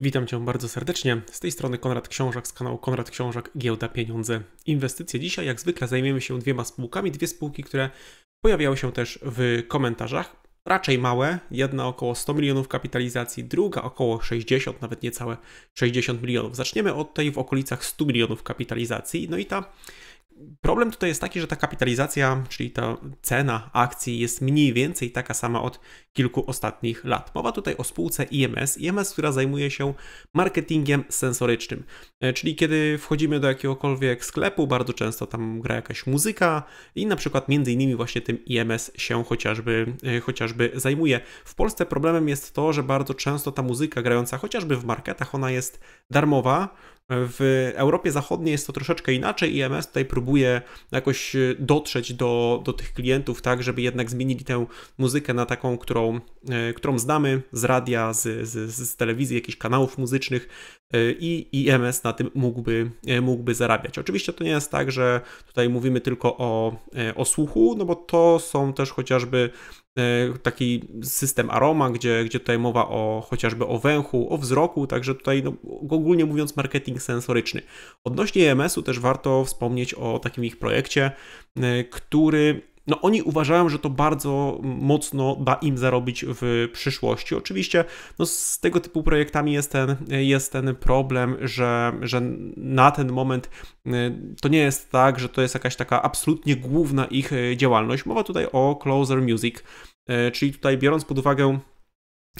Witam Cię bardzo serdecznie. Z tej strony Konrad Książak z kanału Konrad Książak Giełda Pieniądze Inwestycje. Dzisiaj jak zwykle zajmiemy się dwiema spółkami, dwie spółki, które pojawiały się też w komentarzach. Raczej małe, jedna około 100 milionów kapitalizacji, druga około 60, nawet niecałe 60 milionów. Zaczniemy od tej w okolicach 100 milionów kapitalizacji. No i ta problem tutaj jest taki, że ta kapitalizacja, czyli ta cena akcji jest mniej więcej taka sama od kilku ostatnich lat. Mowa tutaj o spółce IMS, IMS, która zajmuje się marketingiem sensorycznym. E, czyli kiedy wchodzimy do jakiegokolwiek sklepu, bardzo często tam gra jakaś muzyka i na przykład między innymi właśnie tym IMS się chociażby, e, chociażby zajmuje. W Polsce problemem jest to, że bardzo często ta muzyka grająca chociażby w marketach, ona jest darmowa, w Europie Zachodniej jest to troszeczkę inaczej. IMS tutaj próbuje jakoś e, dotrzeć do, do tych klientów, tak, żeby jednak zmienili tę muzykę na taką, którą E, którą, znamy z radia, z, z, z telewizji, jakichś kanałów muzycznych e, i IMS e na tym mógłby, mógłby zarabiać. Oczywiście to nie jest tak, że tutaj mówimy tylko o, o słuchu, no bo to są też chociażby taki system aroma, gdzie, gdzie tutaj mowa o chociażby o węchu, o wzroku, także tutaj no, ogólnie mówiąc marketing sensoryczny. Odnośnie EMS-u też warto wspomnieć o takim ich projekcie, który no oni uważają, że to bardzo mocno da im zarobić w przyszłości. Oczywiście no z tego typu projektami jest ten, jest ten problem, że, że na ten moment y, to nie jest tak, że to jest jakaś taka absolutnie główna ich y, działalność. Mowa tutaj o Closer Music, y, czyli tutaj biorąc pod uwagę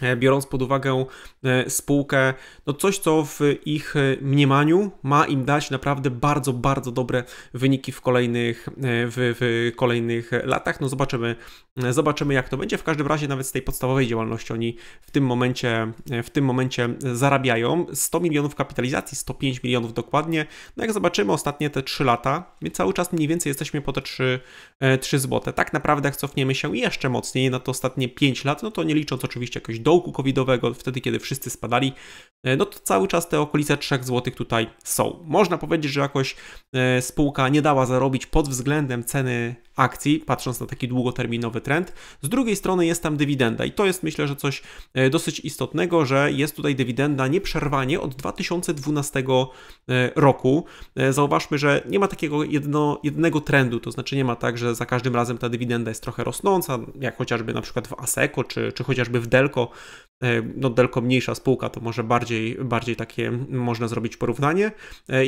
E, biorąc pod uwagę e, spółkę, no coś, co w ich e, mniemaniu ma im dać naprawdę bardzo, bardzo dobre wyniki w kolejnych, w, w, kolejnych latach. No zobaczymy, zobaczymy jak to będzie. W każdym razie nawet z tej podstawowej działalności oni w tym momencie, w tym momencie zarabiają 100 milionów kapitalizacji, 105 milionów dokładnie. No jak zobaczymy ostatnie te 3 lata, my cały czas mniej więcej jesteśmy po te 3, 3 złote. Tak naprawdę jak cofniemy się jeszcze mocniej na to ostatnie 5 lat, no to nie licząc oczywiście jakoś dołku covidowego, wtedy kiedy wszyscy spadali, e, no to cały czas te okolice 3 zł tutaj są. Można powiedzieć, że jakoś e, spółka nie dała zarobić pod względem ceny akcji, patrząc na taki długoterminowy trend. Z drugiej strony jest tam dywidenda i to jest myślę, że coś e, dosyć istotnego, że jest tutaj dywidenda nieprzerwanie od 2012 e, roku. E, zauważmy, że nie ma takiego jedno, jednego trendu, to znaczy nie ma tak, że za każdym razem ta dywidenda jest trochę rosnąca, jak chociażby na przykład w Aseco czy, czy chociażby w Delco. No, Delco mniejsza spółka, to może bardziej, bardziej takie można zrobić porównanie.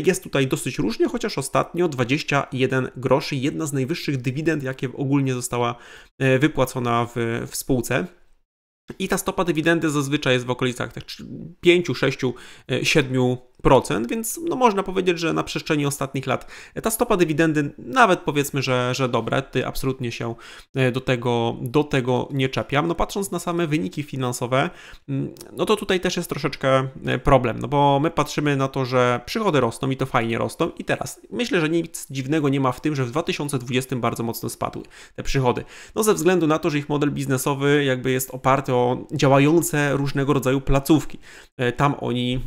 Jest tutaj dosyć różnie, chociaż ostatnio 21 groszy, jedna z najwyższych dywidend dywidend, jakie ogólnie została e, wypłacona w, w spółce. I ta stopa dywidendy zazwyczaj jest w okolicach tych 5, 6, 7 więc no można powiedzieć, że na przestrzeni ostatnich lat ta stopa dywidendy, nawet powiedzmy, że, że dobra, ty absolutnie się e, do tego, do tego nie czepiam. No patrząc na same wyniki finansowe, mm, no to tutaj też jest troszeczkę e, problem, no bo my patrzymy na to, że przychody rosną i to fajnie rosną i teraz myślę, że nic dziwnego nie ma w tym, że w 2020 bardzo mocno spadły te przychody. No ze względu na to, że ich model biznesowy jakby jest oparty o działające różnego rodzaju placówki. E, tam oni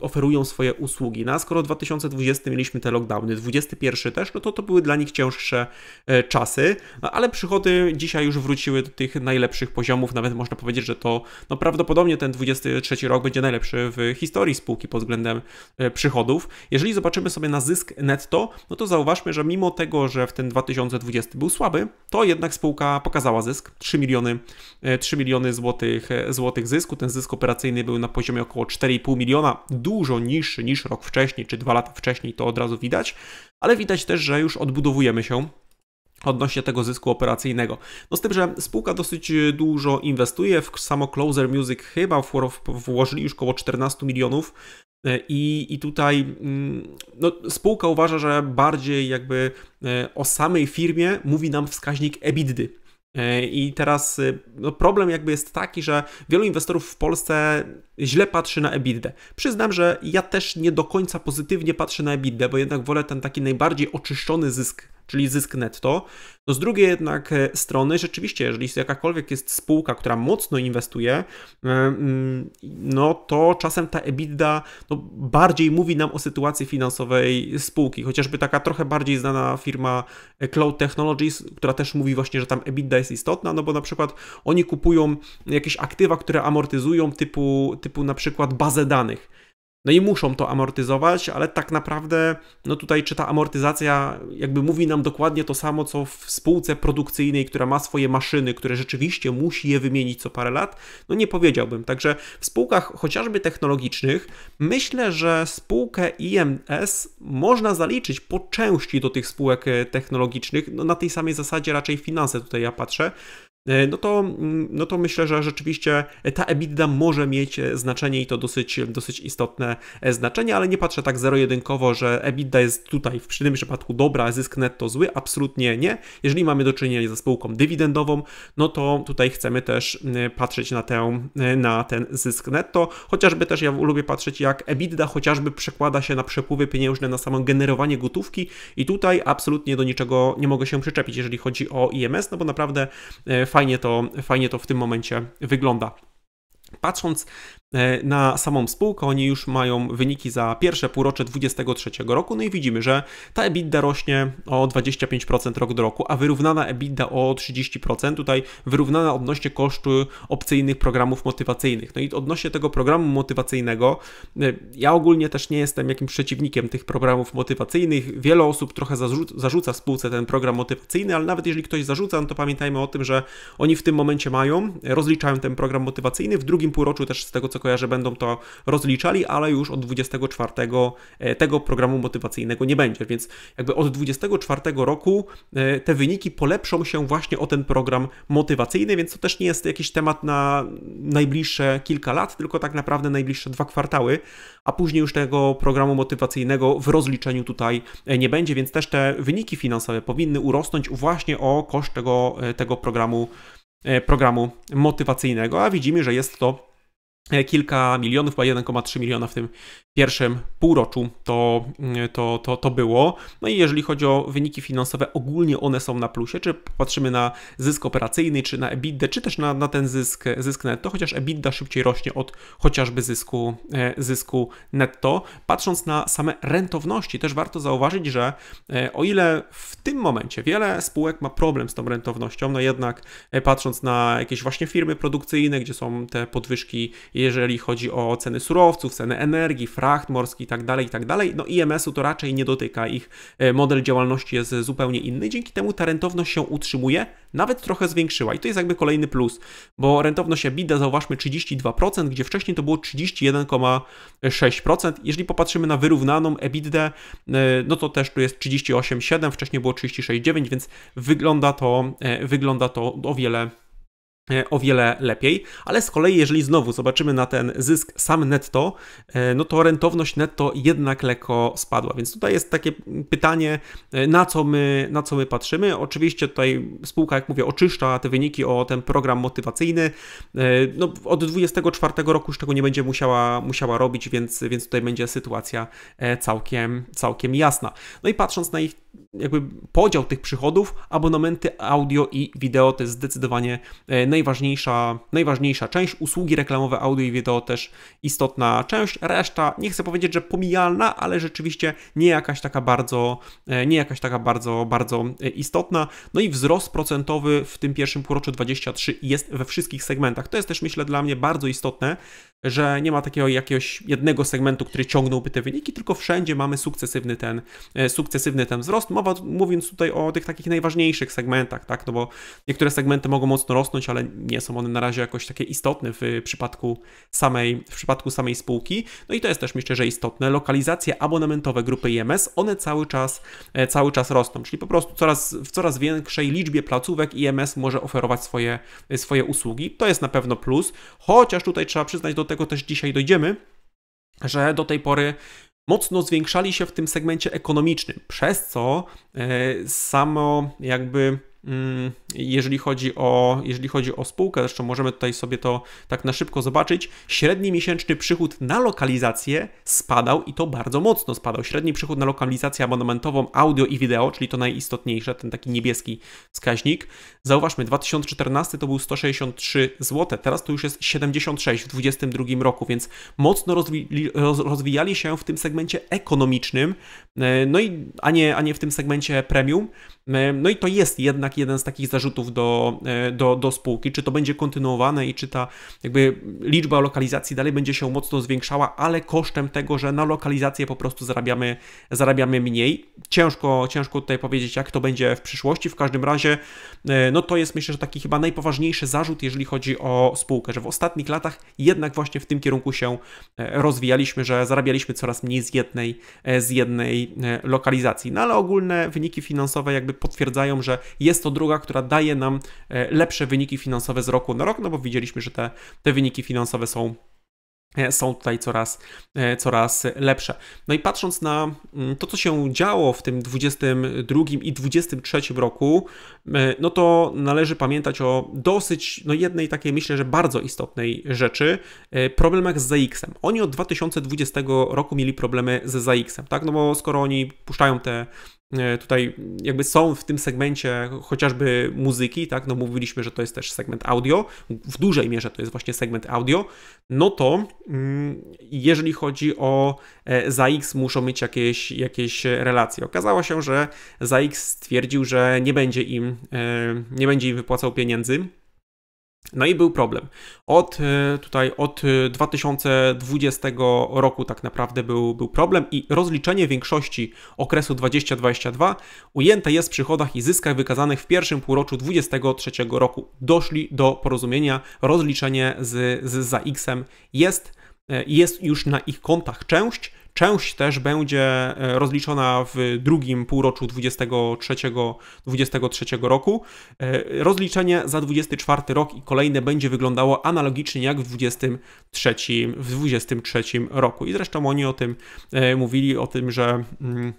oferują swoje usługi. No a skoro w 2020 mieliśmy te lockdowny, 2021 też, no to to były dla nich cięższe e, czasy, no, ale przychody dzisiaj już wróciły do tych najlepszych poziomów, nawet można powiedzieć, że to no, prawdopodobnie ten 23 rok będzie najlepszy w historii spółki pod względem e, przychodów. Jeżeli zobaczymy sobie na zysk netto, no to zauważmy, że mimo tego, że w ten 2020 był słaby, to jednak spółka pokazała zysk 3 miliony, 3 e, miliony złotych, złotych zysku. Ten zysk operacyjny był na poziomie około 4,5 miliona, dużo niż niższy niż rok wcześniej czy dwa lata wcześniej, to od razu widać, ale widać też, że już odbudowujemy się odnośnie tego zysku operacyjnego. No z tym, że spółka dosyć e, dużo inwestuje, w samo Closer Music chyba włożyli już około 14 milionów e, i, I tutaj mm, no, spółka uważa, że bardziej jakby e, o samej firmie mówi nam wskaźnik EBITDA, E, I teraz y, no problem jakby jest taki, że wielu inwestorów w Polsce źle patrzy na EBITDA. Przyznam, że ja też nie do końca pozytywnie patrzę na EBITDA, bo jednak wolę ten taki najbardziej oczyszczony zysk czyli zysk netto. No z drugiej jednak e, strony, rzeczywiście, jeżeli jakakolwiek jest spółka, która mocno inwestuje, e, mm, no to czasem ta EBITDA no, bardziej mówi nam o sytuacji finansowej spółki. Chociażby taka trochę bardziej znana firma e, Cloud Technologies, która też mówi właśnie, że tam EBITDA jest istotna, no bo na przykład oni kupują jakieś aktywa, które amortyzują, typu, typu na przykład bazę danych no i muszą to amortyzować, ale tak naprawdę, no tutaj czy ta amortyzacja jakby mówi nam dokładnie to samo, co w spółce produkcyjnej, która ma swoje maszyny, które rzeczywiście musi je wymienić co parę lat, no nie powiedziałbym. Także w spółkach chociażby technologicznych, myślę, że spółkę IMS można zaliczyć po części do tych spółek e, technologicznych, no na tej samej zasadzie raczej finanse tutaj ja patrzę, E, no to, mm, no to myślę, że rzeczywiście ta EBITDA może mieć e, znaczenie i to dosyć, dosyć istotne e, znaczenie, ale nie patrzę tak zero-jedynkowo, że EBITDA jest tutaj w tym przypadku dobra, zysk netto zły, absolutnie nie. Jeżeli mamy do czynienia ze spółką dywidendową, no to tutaj chcemy też mm, patrzeć na, tę, na ten zysk netto, chociażby też ja lubię patrzeć jak EBITDA chociażby przekłada się na przepływy pieniężne, na samo generowanie gotówki i tutaj absolutnie do niczego nie mogę się przyczepić, jeżeli chodzi o IMS, no bo naprawdę fajnie to, fajnie to w tym momencie wygląda. Patrząc E, na samą spółkę. Oni już mają wyniki za pierwsze półrocze 2023 roku. No i widzimy, że ta EBITDA rośnie o 25% rok do roku, a wyrównana EBITDA o 30%. Tutaj wyrównana odnośnie kosztu opcyjnych programów motywacyjnych. No i odnośnie tego programu motywacyjnego, e, ja ogólnie też nie jestem jakimś przeciwnikiem tych programów motywacyjnych. Wiele osób trochę zarzuca spółce ten program motywacyjny, ale nawet jeżeli ktoś zarzuca, no to pamiętajmy o tym, że oni w tym momencie mają, rozliczają ten program motywacyjny. W drugim półroczu też z tego co kojarzę, będą to rozliczali, ale już od 24 e, tego programu motywacyjnego nie będzie. Więc jakby od 24 roku e, te wyniki polepszą się właśnie o ten program motywacyjny, więc to też nie jest jakiś temat na najbliższe kilka lat, tylko tak naprawdę najbliższe dwa kwartały, a później już tego programu motywacyjnego w rozliczeniu tutaj e, nie będzie, więc też te wyniki finansowe powinny urosnąć właśnie o koszt tego, tego programu, programu motywacyjnego, a widzimy, że jest to E, kilka milionów, chyba 1,3 miliona w tym pierwszym półroczu to, mm, to, to, to było. No i jeżeli chodzi o wyniki finansowe, ogólnie one są na plusie, czy patrzymy na zysk operacyjny, czy na EBITDA, czy też na, na ten zysk, zysk netto, chociaż EBITDA szybciej rośnie od chociażby zysku, e, zysku netto. Patrząc na same rentowności, też warto zauważyć, że e, o ile w tym momencie wiele spółek ma problem z tą rentownością, no jednak e, patrząc na jakieś właśnie firmy produkcyjne, gdzie są te podwyżki, jeżeli chodzi o ceny surowców, ceny energii, fracht morski tak dalej i tak dalej. No IMS-u to raczej nie dotyka, ich e, model działalności jest zupełnie inny, dzięki temu ta rentowność się utrzymuje, nawet trochę zwiększyła i to jest jakby kolejny plus, bo rentowność EBITDA zauważmy 32%, gdzie wcześniej to było 31,6%. Jeżeli popatrzymy na wyrównaną EBITDA, e, no to też tu jest 38,7, wcześniej było 36,9, więc wygląda to, e, wygląda to o wiele E, o wiele lepiej, ale z kolei jeżeli znowu zobaczymy na ten zysk sam netto, e, no to rentowność netto jednak lekko spadła, więc tutaj jest takie pytanie, e, na co my, na co my patrzymy. Oczywiście tutaj spółka, jak mówię, oczyszcza te wyniki o ten program motywacyjny, no od 24 roku już tego nie będzie musiała, musiała robić, więc, więc tutaj będzie sytuacja całkiem, całkiem jasna. No i patrząc na ich jakby podział tych przychodów, abonamenty audio i wideo to jest zdecydowanie e, najważniejsza, najważniejsza część. Usługi reklamowe audio i wideo też istotna część. Reszta, nie chcę powiedzieć, że pomijalna, ale rzeczywiście nie jakaś taka bardzo, e, nie jakaś taka bardzo, bardzo e, istotna. No i wzrost procentowy w tym pierwszym półroczu 23 jest we wszystkich segmentach. To jest też myślę dla mnie bardzo istotne, że nie ma takiego jakiegoś jednego segmentu, który ciągnąłby te wyniki, tylko wszędzie mamy sukcesywny ten, e, sukcesywny ten wzrost. Mowa, mówiąc tutaj o tych takich najważniejszych segmentach, tak, no bo niektóre segmenty mogą mocno rosnąć, ale nie są one na razie jakoś takie istotne w przypadku samej, w przypadku samej spółki. No i to jest też myślę, że istotne. Lokalizacje abonamentowe grupy IMS, one cały czas, e, cały czas rosną, czyli po prostu coraz, w coraz większej liczbie placówek IMS może oferować swoje, e, swoje usługi. To jest na pewno plus, chociaż tutaj trzeba przyznać do tego, tego też dzisiaj dojdziemy, że do tej pory mocno zwiększali się w tym segmencie ekonomicznym, przez co e, samo jakby Mm, jeżeli chodzi o, jeżeli chodzi o spółkę, zresztą możemy tutaj sobie to tak na szybko zobaczyć, średni miesięczny przychód na lokalizację spadał i to bardzo mocno spadał. Średni przychód na lokalizację abonamentową audio i wideo, czyli to najistotniejsze, ten taki niebieski wskaźnik. Zauważmy, 2014 to był 163 zł, teraz to już jest 76 w 2022 roku, więc mocno rozwi rozwijali się w tym segmencie ekonomicznym, e, no i a nie, a nie w tym segmencie premium. E, no i to jest jednak jeden z takich zarzutów do, e, do, do spółki, czy to będzie kontynuowane i czy ta jakby liczba lokalizacji dalej będzie się mocno zwiększała, ale kosztem tego, że na lokalizację po prostu zarabiamy, zarabiamy mniej. Ciężko, ciężko tutaj powiedzieć, jak to będzie w przyszłości. W każdym razie, e, no to jest myślę, że taki chyba najpoważniejszy zarzut, jeżeli chodzi o spółkę, że w ostatnich latach jednak właśnie w tym kierunku się rozwijaliśmy, że zarabialiśmy coraz mniej z jednej, z jednej lokalizacji. No ale ogólne wyniki finansowe jakby potwierdzają, że jest to droga, która daje nam e, lepsze wyniki finansowe z roku na rok, no bo widzieliśmy, że te, te wyniki finansowe są e, są tutaj coraz, e, coraz lepsze. No i patrząc na mm, to, co się działo w tym 22 i 23 roku, no to należy pamiętać o dosyć, no jednej takiej myślę, że bardzo istotnej rzeczy, problemach z ZX-em. Oni od 2020 roku mieli problemy z ZX-em, tak? No bo skoro oni puszczają te E, tutaj jakby są w tym segmencie chociażby muzyki, tak, no mówiliśmy, że to jest też segment audio, w dużej mierze to jest właśnie segment audio, no to mm, jeżeli chodzi o e, ZAX muszą mieć jakieś, jakieś relacje. Okazało się, że ZAX stwierdził, że nie będzie im, e, nie będzie im wypłacał pieniędzy, no i był problem. Od e, tutaj od 2020 e, roku tak naprawdę był, był problem i rozliczenie większości okresu 2022 ujęte jest w przychodach i zyskach wykazanych w pierwszym półroczu 2023 roku. Doszli do porozumienia, rozliczenie z, z za X-em jest, e, jest już na ich kontach część, Część też będzie e, rozliczona w drugim półroczu 2023, 2023 roku. E, rozliczenie za 24 rok i kolejne będzie wyglądało analogicznie jak w 2023, w 2023 roku. I zresztą oni o tym e, mówili, o tym, że. Mm,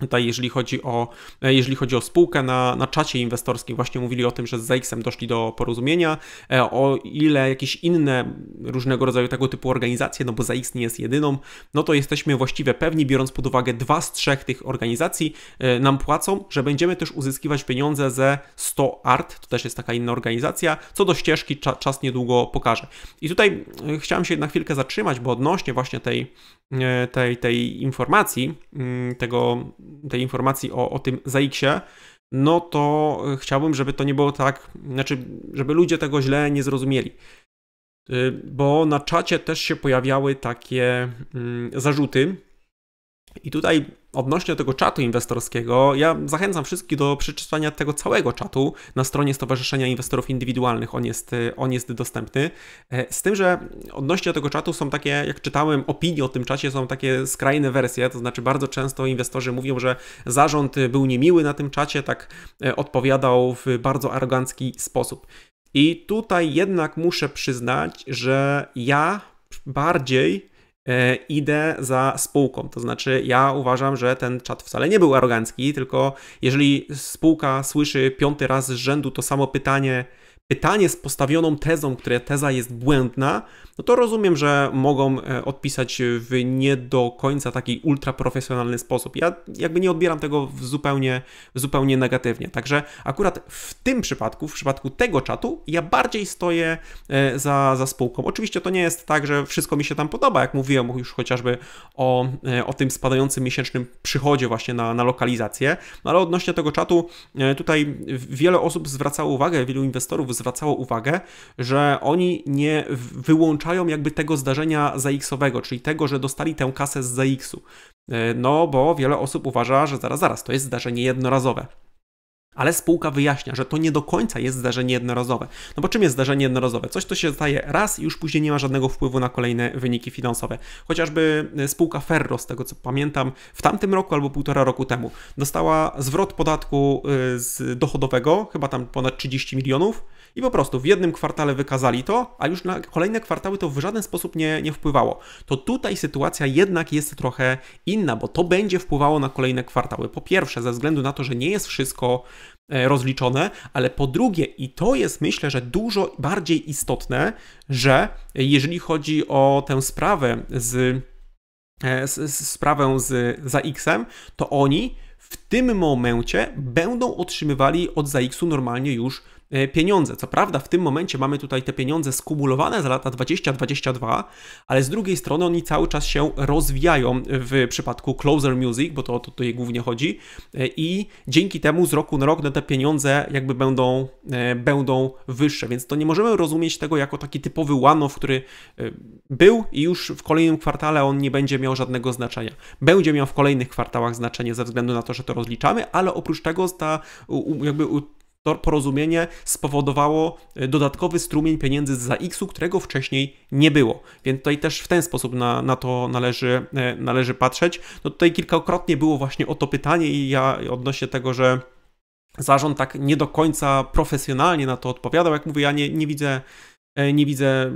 Tutaj, jeżeli chodzi o, e, jeżeli chodzi o spółkę, na, na czacie inwestorskim właśnie mówili o tym, że z ZX-em doszli do porozumienia, e, o ile jakieś inne różnego rodzaju tego typu organizacje, no bo ZX nie jest jedyną, no to jesteśmy właściwie pewni, biorąc pod uwagę dwa z trzech tych organizacji, e, nam płacą, że będziemy też uzyskiwać pieniądze ze 100 Art, to też jest taka inna organizacja. Co do ścieżki, cza, czas niedługo pokaże. I tutaj chciałem się na chwilkę zatrzymać, bo odnośnie właśnie tej, tej, tej informacji, mm, tego tej informacji o, o tym zaiksie, no to chciałbym, żeby to nie było tak, znaczy, żeby ludzie tego źle nie zrozumieli. Y, bo na czacie też się pojawiały takie mm, zarzuty. I tutaj Odnośnie tego czatu inwestorskiego, ja zachęcam wszystkich do przeczytania tego całego czatu na stronie Stowarzyszenia Inwestorów Indywidualnych. On jest, y, on jest dostępny. E, z tym, że odnośnie tego czatu są takie, jak czytałem, opinie o tym czacie, są takie skrajne wersje, to znaczy bardzo często inwestorzy mówią, że zarząd y, był niemiły na tym czacie, tak e, odpowiadał w bardzo arogancki sposób. I tutaj jednak muszę przyznać, że ja bardziej E, idę za spółką. To znaczy, ja uważam, że ten czat wcale nie był arogancki, tylko jeżeli spółka słyszy piąty raz z rzędu to samo pytanie, pytanie z postawioną tezą, która teza jest błędna, no to rozumiem, że mogą e, odpisać w nie do końca taki ultraprofesjonalny sposób. Ja jakby nie odbieram tego w zupełnie, zupełnie negatywnie. Także akurat w tym przypadku, w przypadku tego czatu, ja bardziej stoję e, za, za spółką. Oczywiście to nie jest tak, że wszystko mi się tam podoba, jak mówiłem już chociażby o, e, o tym spadającym miesięcznym przychodzie właśnie na, na lokalizację, no ale odnośnie tego czatu, tutaj wiele osób zwracało uwagę, wielu inwestorów zwracało uwagę, że oni nie wyłączają jakby tego zdarzenia ZX-owego, czyli tego, że dostali tę kasę z ZX-u. E, no bo wiele osób uważa, że zaraz, zaraz, to jest zdarzenie jednorazowe. Ale spółka wyjaśnia, że to nie do końca jest zdarzenie jednorazowe. No bo czym jest zdarzenie jednorazowe? Coś, co się staje raz i już później nie ma żadnego wpływu na kolejne wyniki finansowe. Chociażby e, spółka Ferro, z tego co pamiętam, w tamtym roku albo półtora roku temu dostała zwrot podatku e, z dochodowego, chyba tam ponad 30 milionów. I po prostu w jednym kwartale wykazali to, a już na kolejne kwartały to w żaden sposób nie, nie wpływało. To tutaj sytuacja jednak jest trochę inna, bo to będzie wpływało na kolejne kwartały. Po pierwsze, ze względu na to, że nie jest wszystko E, rozliczone, ale po drugie, i to jest myślę, że dużo bardziej istotne, że jeżeli chodzi o tę sprawę z, z, e, z sprawę z, za X-em, to oni w tym momencie będą otrzymywali od ZAX-u normalnie już E, pieniądze. Co prawda, w tym momencie mamy tutaj te pieniądze skumulowane za lata 20-22, ale z drugiej strony oni cały czas się rozwijają w przypadku Closer Music, bo to o to tutaj głównie chodzi, e, i dzięki temu z roku na rok no, te pieniądze jakby będą, e, będą wyższe, więc to nie możemy rozumieć tego jako taki typowy one który był i już w kolejnym kwartale on nie będzie miał żadnego znaczenia. Będzie miał w kolejnych kwartałach znaczenie ze względu na to, że to rozliczamy, ale oprócz tego ta jakby to porozumienie spowodowało e, dodatkowy strumień pieniędzy z ZAX-u, którego wcześniej nie było. Więc tutaj też w ten sposób na, na to należy, e, należy patrzeć. No tutaj kilkakrotnie było właśnie o to pytanie i ja odnośnie tego, że zarząd tak nie do końca profesjonalnie na to odpowiadał. Jak mówię, ja nie, nie widzę e, nie widzę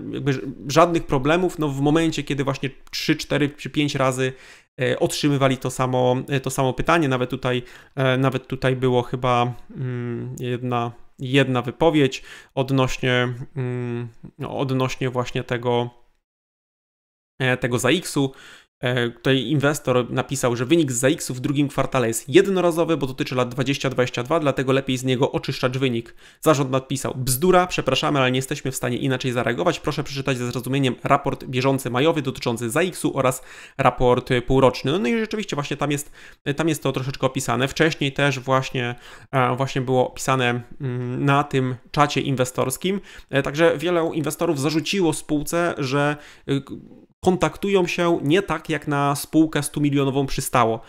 żadnych problemów no w momencie, kiedy właśnie 3, 4 czy 5 razy E, otrzymywali to samo, e, to samo pytanie. Nawet tutaj, e, nawet tutaj było chyba mm, jedna, jedna wypowiedź odnośnie, mm, odnośnie właśnie tego, tego ZAX-u, E, tutaj inwestor napisał, że wynik z ZAX w drugim kwartale jest jednorazowy, bo dotyczy lat 20-22, dlatego lepiej z niego oczyszczać wynik. Zarząd napisał, bzdura, przepraszamy, ale nie jesteśmy w stanie inaczej zareagować. Proszę przeczytać ze zrozumieniem raport bieżący majowy dotyczący zax oraz raport półroczny. No i rzeczywiście właśnie tam jest, tam jest to troszeczkę opisane. Wcześniej też właśnie, e, właśnie było opisane mm, na tym czacie inwestorskim. E, także wiele inwestorów zarzuciło spółce, że kontaktują się nie tak, jak na spółkę 100-milionową przystało.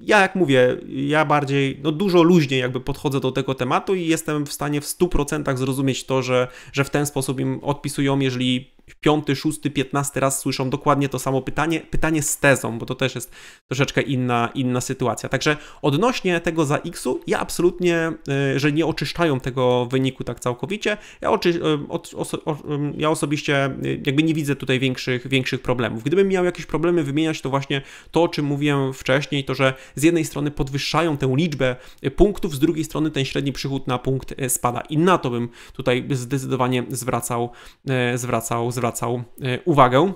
Ja, jak mówię, ja bardziej, no dużo luźniej jakby podchodzę do tego tematu i jestem w stanie w 100% zrozumieć to, że, że w ten sposób im odpisują, jeżeli piąty, szósty, piętnasty raz słyszą dokładnie to samo pytanie, pytanie z tezą, bo to też jest troszeczkę inna, inna sytuacja. Także odnośnie tego za X-u, ja absolutnie, y, że nie oczyszczają tego wyniku tak całkowicie, ja, oczy, y, oso, ja osobiście y, jakby nie widzę tutaj większych, większych problemów. Gdybym miał jakieś problemy wymieniać, to właśnie to, o czym mówiłem wcześniej, to że z jednej strony podwyższają tę liczbę punktów, z drugiej strony ten średni przychód na punkt spada i na to bym tutaj zdecydowanie zwracał, zwracał zwracał e, uwagę.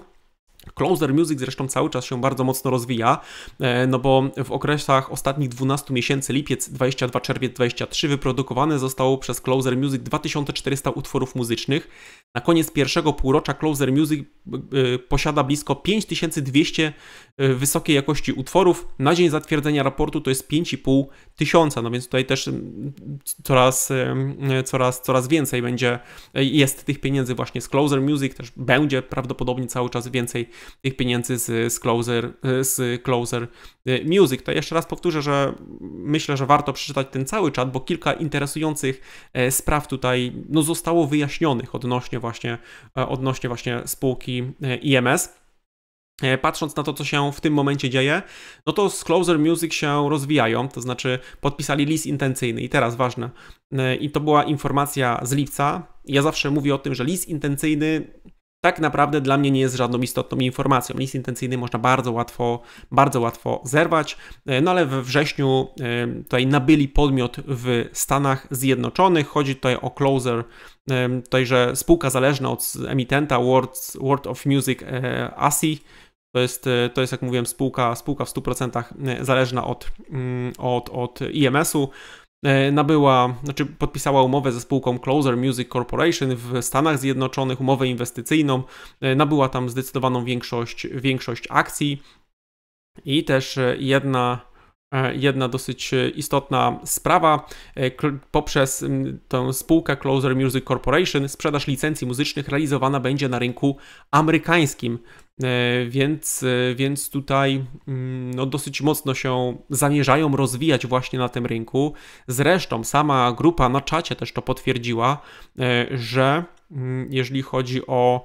Closer Music zresztą cały czas się bardzo mocno rozwija, e, no bo w okresach ostatnich 12 miesięcy, lipiec 22, czerwiec 23, wyprodukowane zostało przez Closer Music 2400 utworów muzycznych. Na koniec pierwszego półrocza Closer Music e, posiada blisko 5200 e, wysokiej jakości utworów. Na dzień zatwierdzenia raportu to jest 5,5 tysiąca, no więc tutaj też mm, coraz, coraz, coraz więcej będzie, jest tych pieniędzy właśnie z Closer Music, też będzie prawdopodobnie cały czas więcej tych pieniędzy z, z, closer, z Closer y, Music. To jeszcze raz powtórzę, że myślę, że warto przeczytać ten cały czat, bo kilka interesujących e, spraw tutaj no, zostało wyjaśnionych odnośnie właśnie, e, odnośnie właśnie spółki e, IMS. Patrząc na to, co się w tym momencie dzieje, no to z Closer Music się rozwijają, to znaczy podpisali list intencyjny i teraz ważne. I to była informacja z lipca. Ja zawsze mówię o tym, że list intencyjny tak naprawdę dla mnie nie jest żadną istotną informacją. List intencyjny można bardzo łatwo, bardzo łatwo zerwać, e, no ale we wrześniu e, tutaj nabyli podmiot w Stanach Zjednoczonych. Chodzi tutaj o Closer, e, tutaj, że spółka zależna od emitenta World, World of Music ASI, to jest, to jest, jak mówiłem, spółka, spółka w 100% zależna od, mm, od, od IMS-u. E, nabyła, znaczy podpisała umowę ze spółką Closer Music Corporation w Stanach Zjednoczonych, umowę inwestycyjną, e, nabyła tam zdecydowaną większość, większość akcji i też e, jedna jedna dosyć istotna sprawa. Poprzez tę spółkę Closer Music Corporation sprzedaż licencji muzycznych realizowana będzie na rynku amerykańskim. E, więc, e, więc tutaj mm, no, dosyć mocno się zamierzają rozwijać właśnie na tym rynku. Zresztą sama grupa na czacie też to potwierdziła, e, że mm, jeżeli chodzi o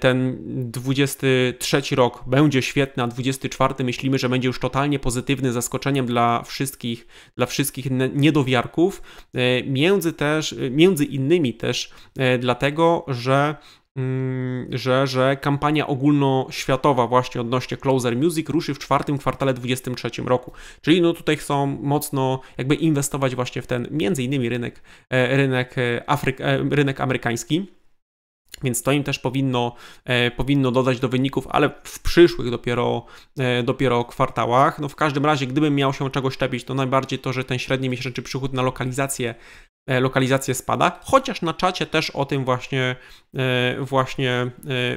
ten 23 rok będzie świetny, a 24 myślimy, że będzie już totalnie pozytywny zaskoczeniem dla wszystkich, dla wszystkich niedowiarków. Między też, między innymi też dlatego, że Mm, że, że kampania ogólnoświatowa właśnie odnośnie Closer Music ruszy w czwartym kwartale 2023 roku. Czyli no tutaj chcą mocno jakby inwestować właśnie w ten między innymi rynek, e, rynek, e, Afryk, e, rynek amerykański. Więc to im też powinno, e, powinno dodać do wyników, ale w przyszłych dopiero, e, dopiero kwartałach. No w każdym razie, gdybym miał się czegoś czepić, to najbardziej to, że ten średni miesięczny przychód na lokalizację E, lokalizacja spada, chociaż na czacie też o tym właśnie, e, właśnie e,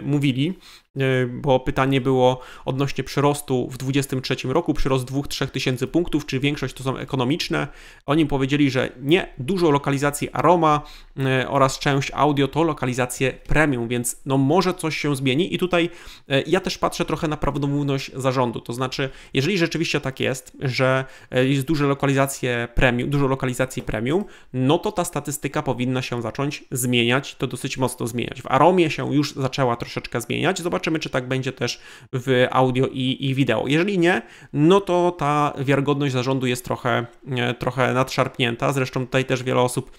mówili. E, bo pytanie było odnośnie przyrostu w 2023 roku, przyrost 2-3 tysięcy punktów, czy większość to są ekonomiczne. Oni powiedzieli, że nie, dużo lokalizacji Aroma e, oraz część audio to lokalizacje premium, więc no może coś się zmieni i tutaj e, ja też patrzę trochę na prawdomówność zarządu, to znaczy jeżeli rzeczywiście tak jest, że jest duże lokalizacje premium, dużo lokalizacji premium, no to ta statystyka powinna się zacząć zmieniać, to dosyć mocno zmieniać. W Aromie się już zaczęła troszeczkę zmieniać, zobacz Zobaczymy, czy tak będzie też w audio i, i wideo. Jeżeli nie, no to ta wiarygodność zarządu jest trochę, trochę nadszarpnięta. Zresztą tutaj też wiele osób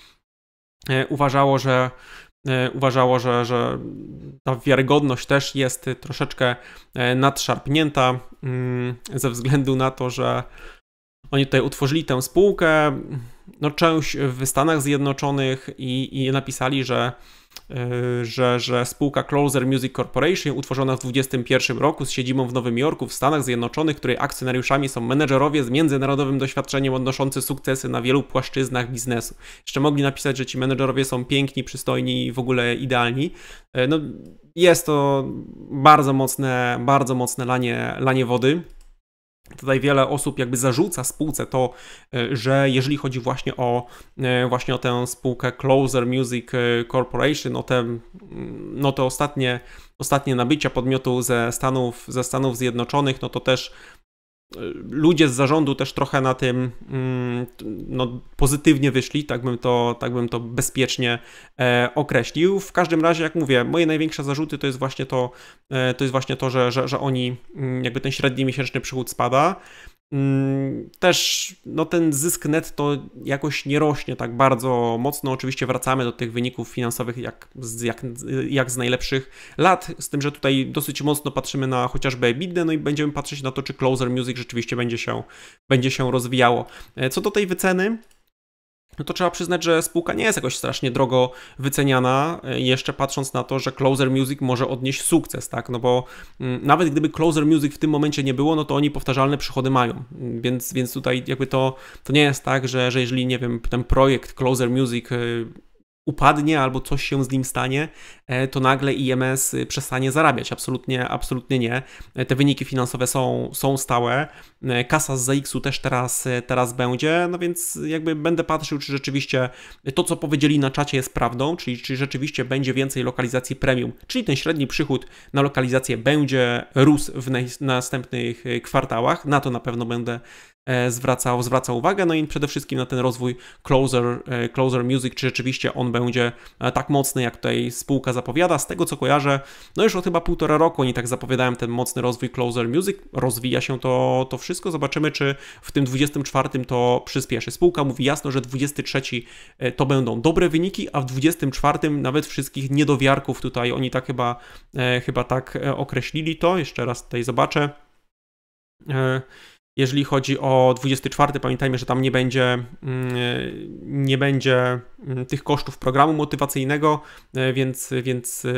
e, uważało, że e, uważało, że, że ta wiarygodność też jest troszeczkę e, nadszarpnięta mm, ze względu na to, że oni tutaj utworzyli tę spółkę, no część w Stanach Zjednoczonych i, i napisali, że Yy, że, że spółka Closer Music Corporation, utworzona w 2021 roku z siedzibą w Nowym Jorku w Stanach Zjednoczonych, której akcjonariuszami są menedżerowie z międzynarodowym doświadczeniem odnoszący sukcesy na wielu płaszczyznach biznesu. Jeszcze mogli napisać, że ci menedżerowie są piękni, przystojni i w ogóle idealni. Yy, no, jest to bardzo mocne, bardzo mocne lanie, lanie wody. Tutaj wiele osób jakby zarzuca spółce to, e, że jeżeli chodzi właśnie o, e, właśnie o tę spółkę Closer Music e, Corporation, o te, no te ostatnie, ostatnie nabycia podmiotu ze Stanów, ze Stanów Zjednoczonych, no to też ludzie z zarządu też trochę na tym mm, no, pozytywnie wyszli, tak bym, to, tak bym to bezpiecznie e, określił. W każdym razie, jak mówię, moje największe zarzuty to jest właśnie to, e, to, jest właśnie to że, że, że oni, mm, jakby ten średni miesięczny przychód spada. Mm, też no, ten zysk netto jakoś nie rośnie tak bardzo mocno. Oczywiście wracamy do tych wyników finansowych jak z, jak, jak z najlepszych lat, z tym, że tutaj dosyć mocno patrzymy na chociażby EBITDA, no i będziemy patrzeć na to, czy Closer Music rzeczywiście będzie się, będzie się rozwijało. E, co do tej wyceny, no to trzeba przyznać, że spółka nie jest jakoś strasznie drogo wyceniana, e, jeszcze patrząc na to, że Closer Music może odnieść sukces, tak? No bo mm, nawet gdyby Closer Music w tym momencie nie było, no to oni powtarzalne przychody mają, więc, więc tutaj jakby to, to nie jest tak, że, że jeżeli, nie wiem, ten projekt Closer Music y, upadnie albo coś się z nim stanie, e, to nagle IMS y, przestanie zarabiać. Absolutnie, absolutnie nie. E, te wyniki finansowe są, są stałe. E, kasa z ZX-u też teraz, teraz będzie, no więc jakby będę patrzył, czy rzeczywiście to, co powiedzieli na czacie jest prawdą, czyli czy rzeczywiście będzie więcej lokalizacji premium, czyli ten średni przychód na lokalizację będzie rósł w następnych kwartałach. Na to na pewno będę E, zwracał, zwracał uwagę, no i przede wszystkim na ten rozwój Closer, e, Closer Music, czy rzeczywiście on będzie e, tak mocny, jak tutaj spółka zapowiada. Z tego co kojarzę, no już od chyba półtora roku oni tak zapowiadają ten mocny rozwój Closer Music, rozwija się to, to wszystko, zobaczymy czy w tym 24 to przyspieszy. Spółka mówi jasno, że 23 to będą dobre wyniki, a w 24 nawet wszystkich niedowiarków tutaj, oni tak chyba, chyba tak określili to, jeszcze raz tutaj zobaczę. Jeżeli chodzi o 24, pamiętajmy, że tam nie będzie, mm, e, nie będzie mm, tych kosztów programu motywacyjnego, e, więc, więc e,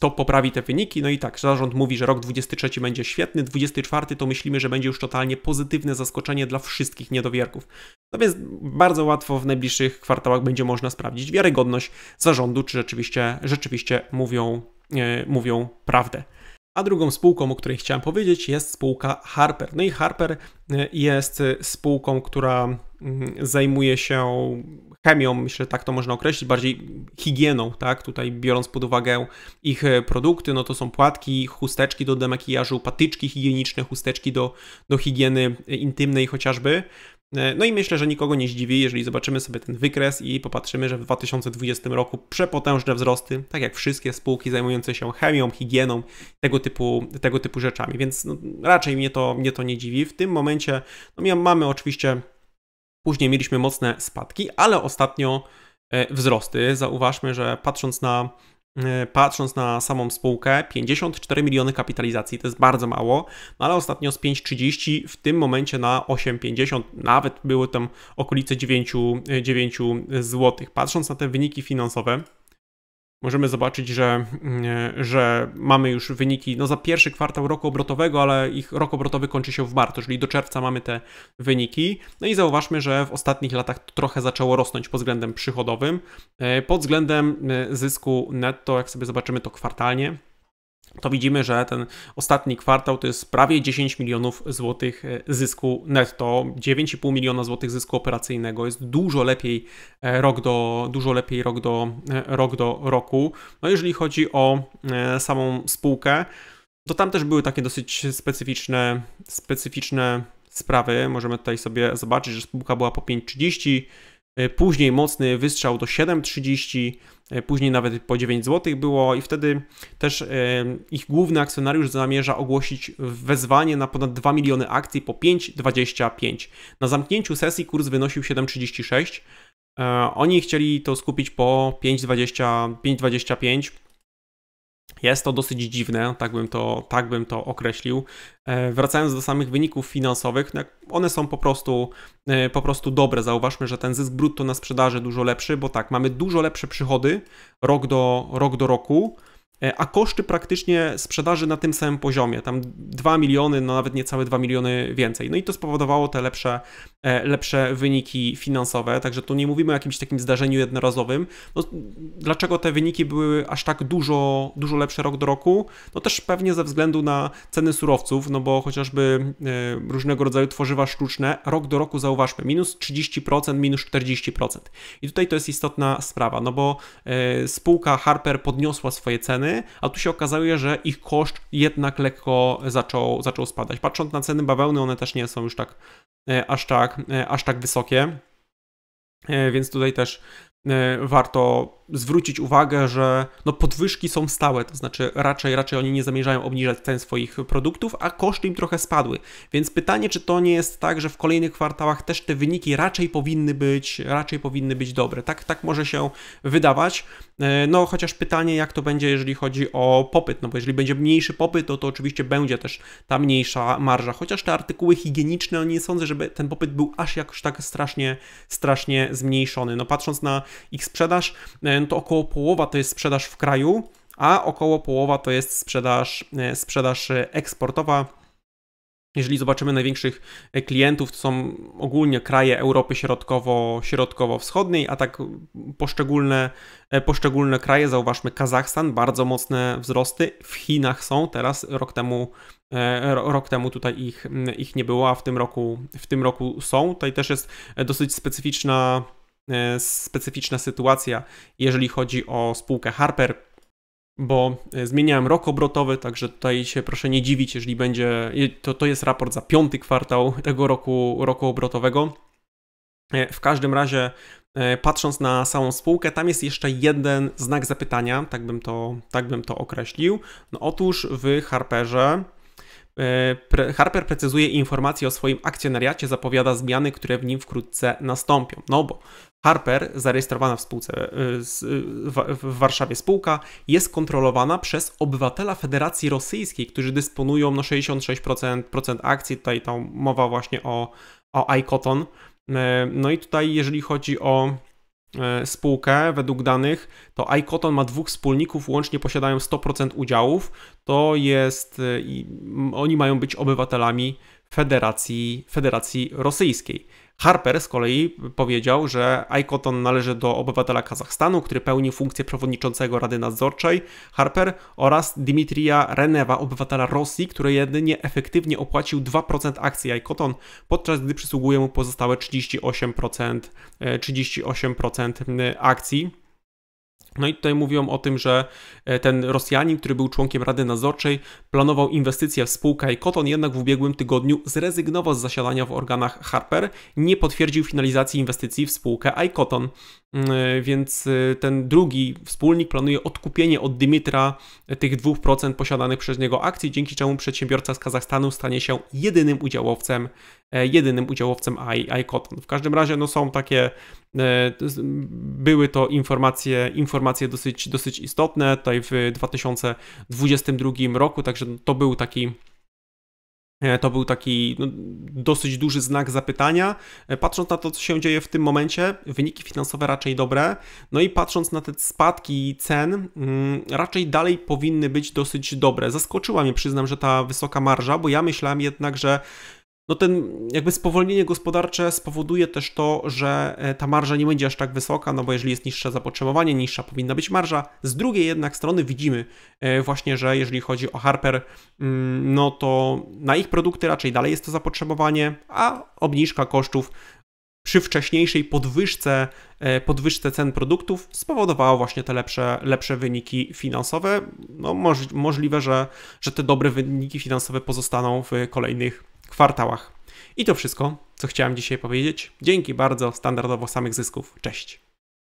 to poprawi te wyniki. No i tak, zarząd mówi, że rok 23 będzie świetny, 24 to myślimy, że będzie już totalnie pozytywne zaskoczenie dla wszystkich niedowierków. No więc bardzo łatwo w najbliższych kwartałach będzie można sprawdzić wiarygodność zarządu, czy rzeczywiście, rzeczywiście mówią, mówią prawdę. A drugą spółką, o której chciałem powiedzieć, jest spółka Harper. No i Harper y, jest spółką, która mm, zajmuje się chemią, myślę, tak to można określić, bardziej higieną, tak? Tutaj biorąc pod uwagę ich e, produkty, no to są płatki, chusteczki do demakijażu, patyczki higieniczne, chusteczki do, do higieny e, intymnej chociażby. E, no i myślę, że nikogo nie zdziwi, jeżeli zobaczymy sobie ten wykres i popatrzymy, że w 2020 roku przepotężne wzrosty, tak jak wszystkie spółki zajmujące się chemią, higieną, tego typu, tego typu rzeczami, więc no, raczej mnie to, mnie to nie dziwi. W tym momencie no, mamy oczywiście, później mieliśmy mocne spadki, ale ostatnio e, wzrosty. Zauważmy, że patrząc na E, patrząc na samą spółkę, 54 miliony kapitalizacji, to jest bardzo mało, no ale ostatnio z 5,30 w tym momencie na 8,50, nawet były tam okolice 9, 9 zł. Patrząc na te wyniki finansowe, możemy zobaczyć, że, mm, e, że mamy już wyniki no, za pierwszy kwartał roku obrotowego, ale ich rok obrotowy kończy się w marcu, czyli do czerwca mamy te wyniki. No i zauważmy, że w ostatnich latach to trochę zaczęło rosnąć pod względem przychodowym. E, pod względem e, zysku netto, jak sobie zobaczymy to kwartalnie, to widzimy, że ten ostatni kwartał to jest prawie 10 milionów złotych e, zysku netto, 9,5 miliona złotych zysku operacyjnego, jest dużo lepiej e, rok do, dużo lepiej rok do, e, rok do roku. No jeżeli chodzi o samą spółkę, to tam też były takie dosyć specyficzne, specyficzne sprawy. Możemy tutaj sobie zobaczyć, że spółka była po 5,30 E, później mocny wystrzał do 7,30, e, później nawet po 9 zł było i wtedy też e, ich główny akcjonariusz zamierza ogłosić wezwanie na ponad 2 miliony akcji po 5,25. Na zamknięciu sesji kurs wynosił 7,36. Oni chcieli to skupić po 5,25 jest to dosyć dziwne, tak bym to, tak bym to określił. E, wracając do samych wyników finansowych, no, one są po prostu, e, po prostu dobre. Zauważmy, że ten zysk brutto na sprzedaży dużo lepszy, bo tak, mamy dużo lepsze przychody rok do, rok do roku, e, a koszty praktycznie sprzedaży na tym samym poziomie, tam 2 miliony, no nawet niecałe 2 miliony więcej. No i to spowodowało te lepsze, E, lepsze wyniki finansowe, także tu nie mówimy o jakimś takim zdarzeniu jednorazowym. No, dlaczego te wyniki były aż tak dużo, dużo lepsze rok do roku? No też pewnie ze względu na ceny surowców, no bo chociażby e, różnego rodzaju tworzywa sztuczne rok do roku zauważmy, minus 30%, minus 40%. I tutaj to jest istotna sprawa, no bo e, spółka Harper podniosła swoje ceny, a tu się okazuje, że ich koszt jednak lekko zaczął, zaczął spadać. Patrząc na ceny bawełny, one też nie są już tak E, aż tak, e, aż tak wysokie. E, więc tutaj też warto zwrócić uwagę, że no podwyżki są stałe, to znaczy raczej, raczej oni nie zamierzają obniżać cen swoich produktów, a koszty im trochę spadły. Więc pytanie, czy to nie jest tak, że w kolejnych kwartałach też te wyniki raczej powinny być, raczej powinny być dobre. Tak, tak może się wydawać. E, no chociaż pytanie, jak to będzie, jeżeli chodzi o popyt, no bo jeżeli będzie mniejszy popyt, to, to oczywiście będzie też ta mniejsza marża. Chociaż te artykuły higieniczne, oni no nie sądzę, żeby ten popyt był aż jakoś tak strasznie, strasznie zmniejszony. No patrząc na ich sprzedaż, e, to około połowa to jest sprzedaż w kraju, a około połowa to jest sprzedaż, e, sprzedaż e, eksportowa. Jeżeli zobaczymy największych e, klientów, to są ogólnie kraje Europy Środkowo, Środkowo-Wschodniej, a tak poszczególne, poszczególne kraje, zauważmy Kazachstan, bardzo mocne wzrosty, w Chinach są teraz, rok temu, rok temu tutaj ich, ich nie było, a w tym, roku, w tym roku są. Tutaj też jest dosyć specyficzna E, specyficzna sytuacja, jeżeli chodzi o spółkę Harper, bo e, zmieniałem rok obrotowy, także tutaj się proszę nie dziwić, jeżeli będzie, to, to jest raport za piąty kwartał tego roku, roku obrotowego. E, w każdym razie, patrząc na samą spółkę, tam jest jeszcze jeden znak zapytania, tak bym to, tak bym to określił. No otóż w Harperze Harper precyzuje informacje o swoim akcjonariacie, zapowiada zmiany, które w nim wkrótce nastąpią. No bo Harper, zarejestrowana w, spółce, y, y, w Warszawie spółka, jest kontrolowana przez obywatela Federacji Rosyjskiej, którzy dysponują no 66% procent akcji. Tutaj ta mowa właśnie o, o iCotton. Y, no i tutaj, jeżeli chodzi o spółkę, według danych, to iCotton ma dwóch wspólników, łącznie posiadają 100% udziałów. To jest, oni mają być obywatelami Federacji, Federacji Rosyjskiej. Harper z kolei powiedział, że Aikoton należy do obywatela Kazachstanu, który pełni funkcję przewodniczącego Rady Nadzorczej Harper oraz Dimitrija Renewa, obywatela Rosji, który jedynie efektywnie opłacił 2% akcji Aikoton, podczas gdy przysługuje mu pozostałe 38%, 38% e, e, akcji. No i tutaj mówią o tym, że e, ten Rosjanin, który był członkiem Rady Nadzorczej, planował inwestycje w spółkę Koton, jednak w ubiegłym tygodniu zrezygnował z zasiadania w organach Harper, nie potwierdził finalizacji inwestycji w spółkę Koton, mm, e, Więc e, ten drugi wspólnik planuje odkupienie od Dymitra tych 2% posiadanych przez niego akcji, dzięki czemu przedsiębiorca z Kazachstanu stanie się jedynym udziałowcem E, jedynym udziałowcem iCotton. W każdym razie no, są takie, e, były to informacje, informacje dosyć, dosyć istotne tutaj w 2022 roku, także to był taki e, to był taki no, dosyć duży znak zapytania. Patrząc na to, co się dzieje w tym momencie, wyniki finansowe raczej dobre, no i patrząc na te spadki cen, mm, raczej dalej powinny być dosyć dobre. Zaskoczyła mnie, przyznam, że ta wysoka marża, bo ja myślałem jednak, że no ten jakby spowolnienie gospodarcze spowoduje też to, że e, ta marża nie będzie aż tak wysoka, no bo jeżeli jest niższe zapotrzebowanie, niższa powinna być marża. Z drugiej jednak strony widzimy e, właśnie, że jeżeli chodzi o Harper, mm, no to na ich produkty raczej dalej jest to zapotrzebowanie, a obniżka kosztów przy wcześniejszej podwyżce, e, podwyżce cen produktów spowodowała właśnie te lepsze, lepsze wyniki finansowe. No, możliwe, że, że te dobre wyniki finansowe pozostaną w kolejnych kwartałach. I to wszystko, co chciałem dzisiaj powiedzieć. Dzięki bardzo, standardowo samych zysków. Cześć.